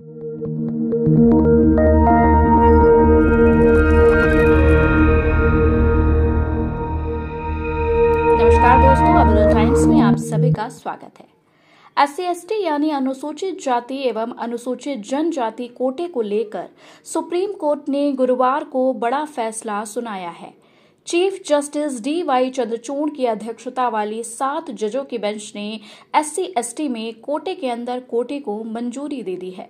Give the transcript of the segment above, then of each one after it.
नमस्कार दोस्तों अब्दुल टाइम्स में आप सभी का स्वागत है एस सी यानी अनुसूचित जाति एवं अनुसूचित जनजाति कोटे को लेकर सुप्रीम कोर्ट ने गुरुवार को बड़ा फैसला सुनाया है chief justice D Y Chandrachud की अध्यक्षता वाली सात जजों की बेंच ने एस सी में कोटे के अंदर कोटे को मंजूरी दे दी है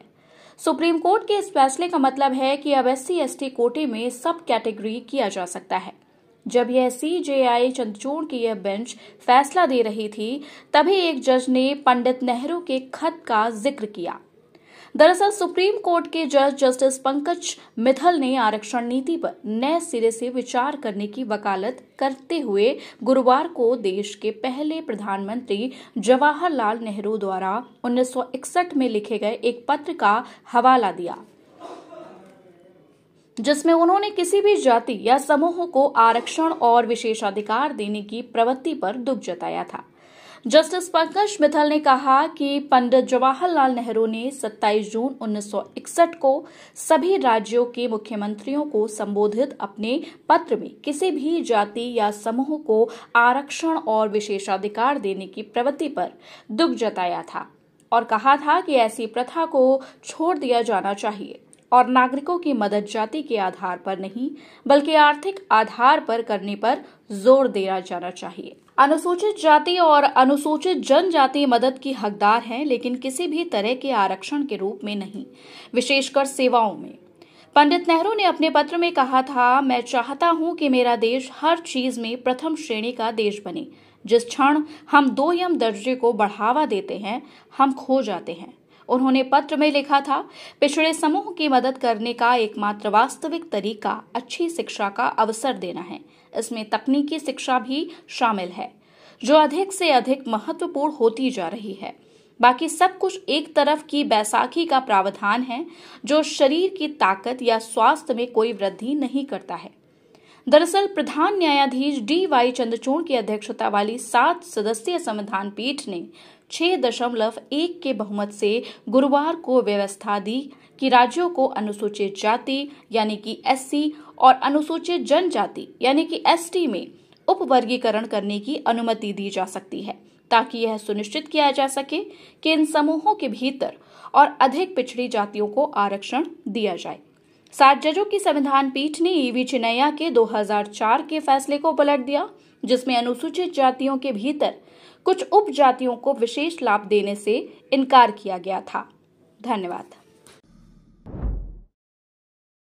सुप्रीम कोर्ट के इस फैसले का मतलब है कि अब एस सी कोटे में सब कैटेगरी किया जा सकता है जब यह सी जे आई चंद्रचूड़ की यह बेंच फैसला दे रही थी तभी एक जज ने पंडित नेहरू के खत का जिक्र किया दरअसल सुप्रीम कोर्ट के जज जस्टिस पंकज मिथल ने आरक्षण नीति पर नए सिरे से विचार करने की वकालत करते हुए गुरुवार को देश के पहले प्रधानमंत्री जवाहरलाल नेहरू द्वारा 1961 में लिखे गए एक पत्र का हवाला दिया जिसमें उन्होंने किसी भी जाति या समूह को आरक्षण और विशेषाधिकार देने की प्रवृत्ति पर दुख जताया था जस्टिस पंकज मिथल ने कहा कि पंडित जवाहरलाल नेहरू ने 27 जून 1961 को सभी राज्यों के मुख्यमंत्रियों को संबोधित अपने पत्र में किसी भी जाति या समूह को आरक्षण और विशेषाधिकार देने की प्रवृत्ति पर दुख जताया था और कहा था कि ऐसी प्रथा को छोड़ दिया जाना चाहिए और नागरिकों की मदद जाति के आधार पर नहीं बल्कि आर्थिक आधार पर करने पर जोर दिया जाना चाहिए अनुसूचित जाति और अनुसूचित जनजाति मदद की हकदार हैं लेकिन किसी भी तरह के आरक्षण के रूप में नहीं विशेषकर सेवाओं में पंडित नेहरू ने अपने पत्र में कहा था मैं चाहता हूं कि मेरा देश हर चीज में प्रथम श्रेणी का देश बने जिस क्षण हम दो यम दर्जे को बढ़ावा देते हैं हम खो जाते हैं उन्होंने पत्र में लिखा था पिछड़े समूह की मदद करने का एकमात्र वास्तविक तरीका अच्छी शिक्षा का अवसर देना है इसमें तकनीकी शिक्षा भी शामिल है जो अधिक से अधिक महत्वपूर्ण होती जा रही है बाकी सब कुछ एक तरफ की बैसाखी का प्रावधान है जो शरीर की ताकत या स्वास्थ्य में कोई वृद्धि नहीं करता है दरअसल प्रधान न्यायाधीश डी वाई चंद्रचूड़ की अध्यक्षता वाली सात सदस्यीय संविधान पीठ ने छह दशमलव एक के बहुमत से गुरुवार को व्यवस्था दी कि राज्यों को अनुसूचित जाति यानी कि एससी और अनुसूचित जनजाति यानी कि एसटी में उपवर्गीकरण करने की अनुमति दी जा सकती है ताकि यह सुनिश्चित किया जा सके कि इन समूहों के भीतर और अधिक पिछड़ी जातियों को आरक्षण दिया जाए सात जजों की संविधान पीठ ने ईवी चिन्हैया के 2004 के फैसले को पलट दिया जिसमें अनुसूचित जातियों के भीतर कुछ उप जातियों को विशेष लाभ देने से इनकार किया गया था धन्यवाद